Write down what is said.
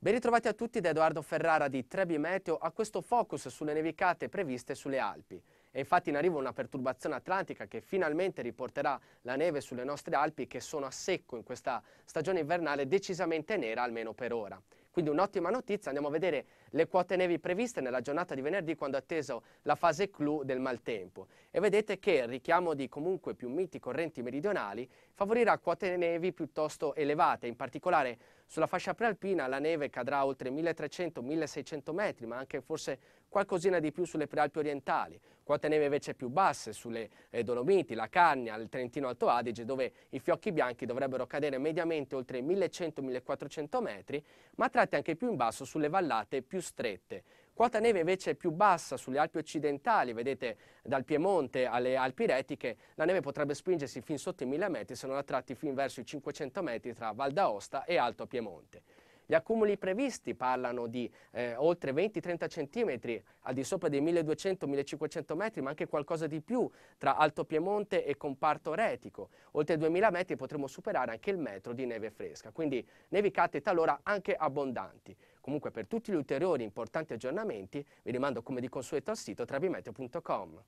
Ben ritrovati a tutti da Edoardo Ferrara di Trebi Meteo a questo focus sulle nevicate previste sulle Alpi. È infatti in arrivo una perturbazione atlantica che finalmente riporterà la neve sulle nostre Alpi che sono a secco in questa stagione invernale decisamente nera almeno per ora. Quindi un'ottima notizia, andiamo a vedere le quote nevi previste nella giornata di venerdì quando è atteso la fase clou del maltempo. E vedete che il richiamo di comunque più miti correnti meridionali favorirà quote nevi piuttosto elevate, in particolare sulla fascia prealpina la neve cadrà oltre 1300-1600 metri, ma anche forse qualcosina di più sulle prealpi orientali. Quote neve invece più basse sulle eh, Dolomiti, la Carnia, il Trentino Alto Adige, dove i fiocchi bianchi dovrebbero cadere mediamente oltre 1100-1400 metri, ma tratte anche più in basso sulle vallate più strette. Quota neve invece più bassa sulle Alpi occidentali, vedete dal Piemonte alle Alpi Retiche, la neve potrebbe spingersi fin sotto i 1000 metri se non a tratti fin verso i 500 metri tra Val d'Aosta e Alto Piemonte. Gli accumuli previsti parlano di eh, oltre 20-30 cm al di sopra dei 1200-1500 metri, ma anche qualcosa di più tra Alto Piemonte e comparto retico. Oltre 2000 metri potremo superare anche il metro di neve fresca, quindi nevicate talora anche abbondanti. Comunque per tutti gli ulteriori importanti aggiornamenti vi rimando come di consueto al sito travimeteo.com.